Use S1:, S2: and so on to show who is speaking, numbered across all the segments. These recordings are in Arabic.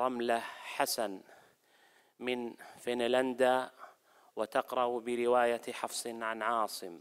S1: رملة حسن من فنلندا وتقرأ برواية حفص عن عاصم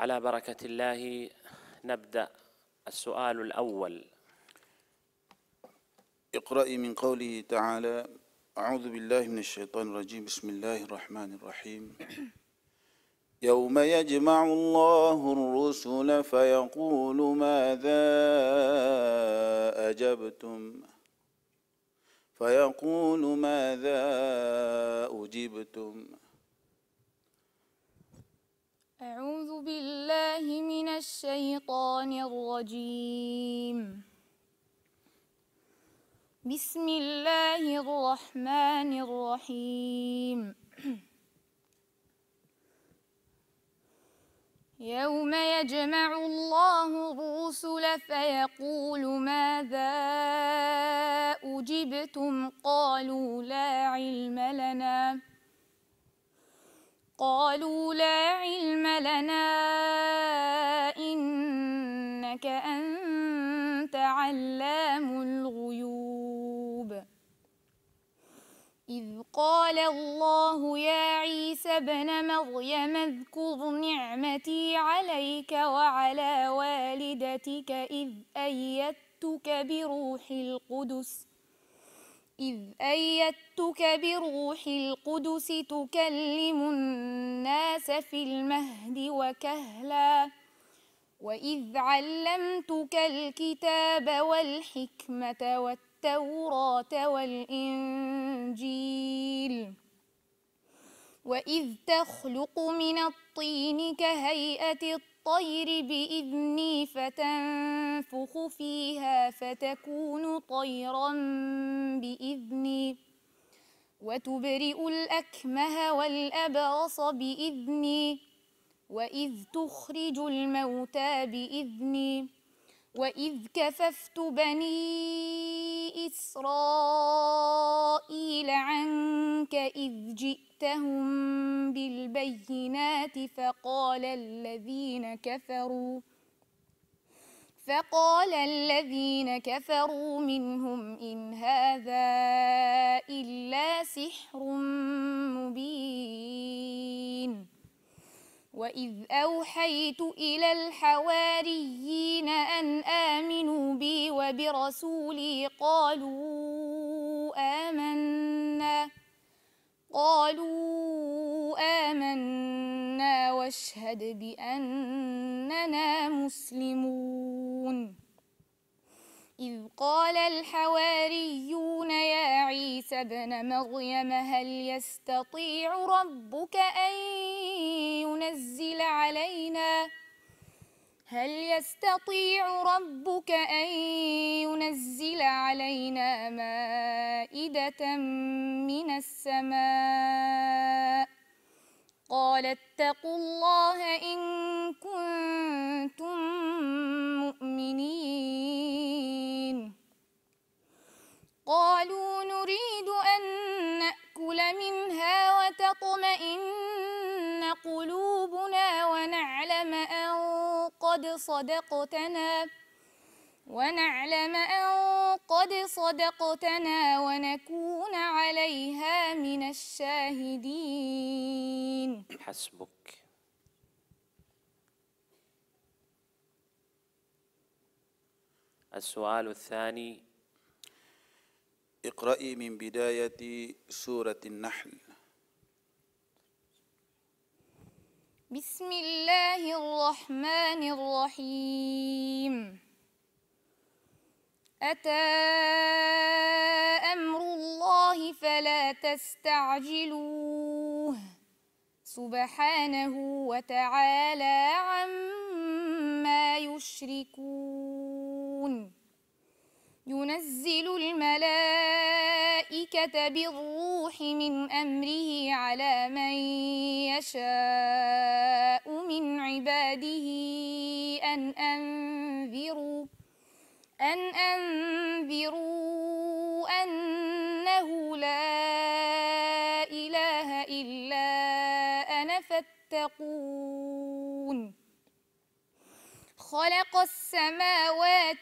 S1: على بركة الله نبدأ السؤال الأول اقرأي من قوله تعالى أعوذ بالله من الشيطان الرجيم بسم الله الرحمن الرحيم يوم يجمع الله الرسل فيقول ماذا أجبتم فيقول ماذا أجبتم أعوذ بالله من الشيطان الرجيم بسم الله الرحمن الرحيم يوم يجمع الله الرسل فيقول ماذا أجبتم قالوا لا علم لنا قالوا لا علم لنا إنك أنت علام الغيوب إذ قال الله يا عيسى ابن مريم اذكر نعمتي عليك وعلى والدتك إذ أيدتك بروح القدس إذ أيدتك بروح القدس تكلم الناس في المهد وكهلا وإذ علمتك الكتاب والحكمة والتوراة والإنجيل وإذ تخلق من الطين كهيئة الطين الطير بإذني فتنفخ فيها فتكون طيرا بإذني وتبرئ الأكمه والأبرص بإذني وإذ تخرج الموتى بإذني وإذ كففت بني إسرائيل عنك إذ جئتهم بالبينات فقال الذين كفروا فقال الذين كفروا منهم إن هذا إلا سحر مبين وإذ أوحيت إلى الحواريين أن آمنوا بي وبرسولي قالوا آمنا قالوا آمنا واشهد بأننا مسلمون إذ قال الحواريون يا عيسى ابن مريم هل يستطيع ربك أن ينزل علينا هل يستطيع ربك أن ينزل علينا مائدة من السماء قال اتقوا الله إن كنتم مؤمنين قد صدقتنا ونعلم أن قد صدقتنا ونكون عليها من الشاهدين حسبك السؤال الثاني اقرأي من بداية سورة النحل بسم الله الرحمن الرحيم أتى أمر الله فلا تستعجلوه سبحانه وتعالى عما يشركون ينزل الملائكة بالروح من أمره على من يشاء من عباده أن أنذروا أن أنذروا أنه لا إله إلا أنا فاتقون خلق السماوات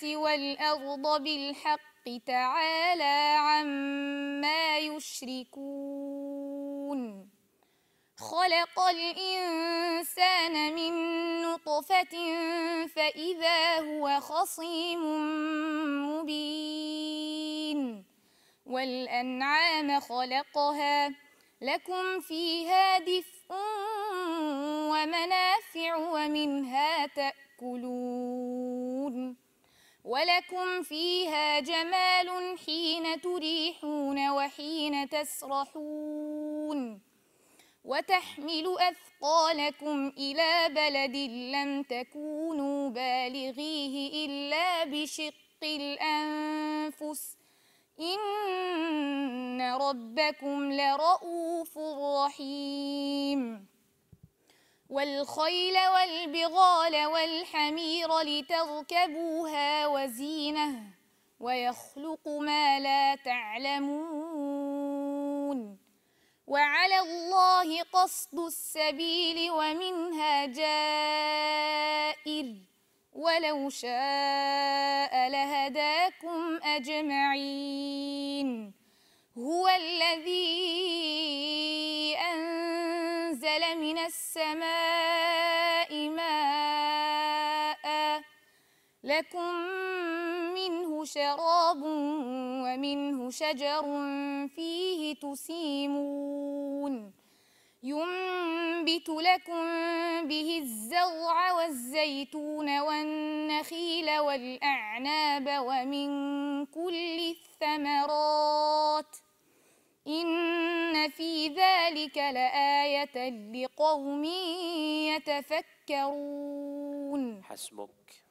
S1: والأرض بالحق تعالى عما يشركون خلق الإنسان من نطفة فإذا هو خصيم مبين والأنعام خلقها لكم فيها دفء ومنافع ومنها تأكلون ولكم فيها جمال حين تريحون وحين تسرحون وتحمل أثقالكم إلى بلد لم تكونوا بالغيه إلا بشق الأنفس إن ربكم لرؤوف رحيم والخيل والبغال والحمير لتركبوها وزينة ويخلق ما لا تعلمون وعلى الله قصد السبيل ومنها جائر ولو شاء لهداكم أجمعين هو الذي أنزل من السماء لكم منه شراب ومنه شجر فيه تسيمون ينبت لكم به الزرع والزيتون والنخيل والأعناب ومن كل الثمرات إن في ذلك لآية لقوم يتفكرون حسبك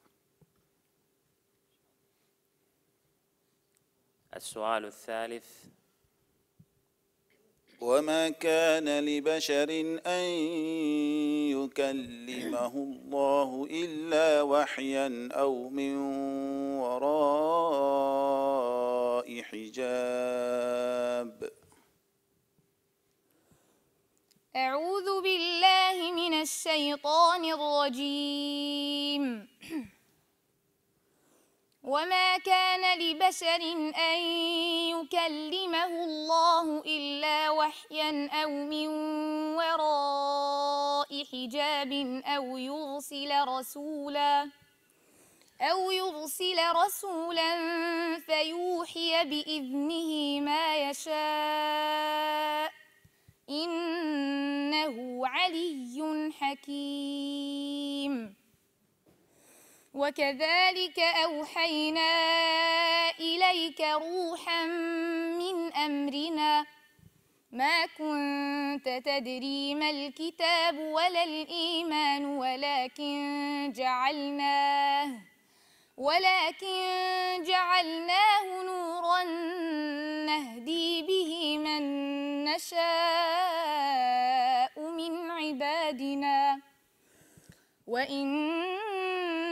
S1: السؤال الثالث وما كان لبشر أن يكلمه الله إلا وحيا أو من وراء حجاب أعوذ بالله من الشيطان الرجيم وما كان لبشر أن يكلمه الله إلا وحيا أو من وراء حجاب أو يرسل رسولا أو يرسل رسولا فيوحي بإذنه ما يشاء إنه علي حكيم وكذلك أوحينا إليك روحا من أمرنا ما كنت تدري ما الكتاب ولا الإيمان ولكن جعلناه ولكن جعلناه نورا نهدي به من نشاء من عبادنا وإن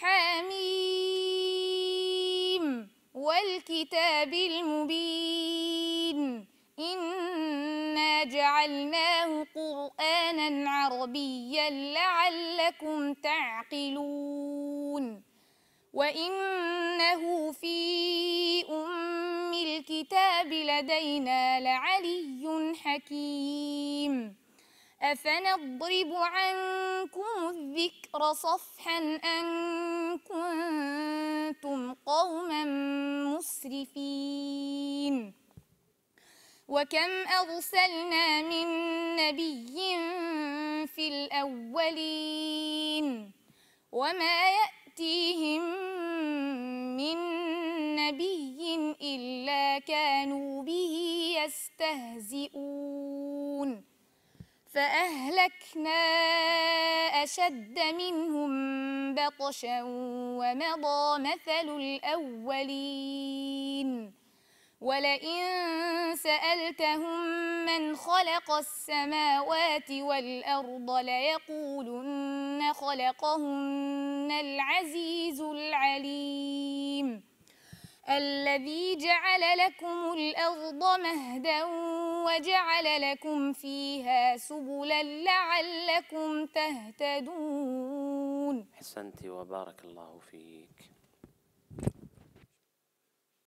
S1: حميم والكتاب المبين إنا جعلناه قرآنا عربيا لعلكم تعقلون وإنه في أم الكتاب لدينا لعلي حكيم أفنضرب عنكم الذكر صفحا أن كنتم قوما مسرفين وكم أرسلنا من نبي في الأولين وما يأتيهم من نبي إلا كانوا به يستهزئون فأهلكنا أشد منهم بطشا ومضى مثل الأولين ولئن سألتهم من خلق السماوات والأرض ليقولن خلقهن العزيز العليم الذي جعل لكم الأرض مهدا وجعل لكم فيها سبلا لعلكم تهتدون حسنت وبارك الله فيك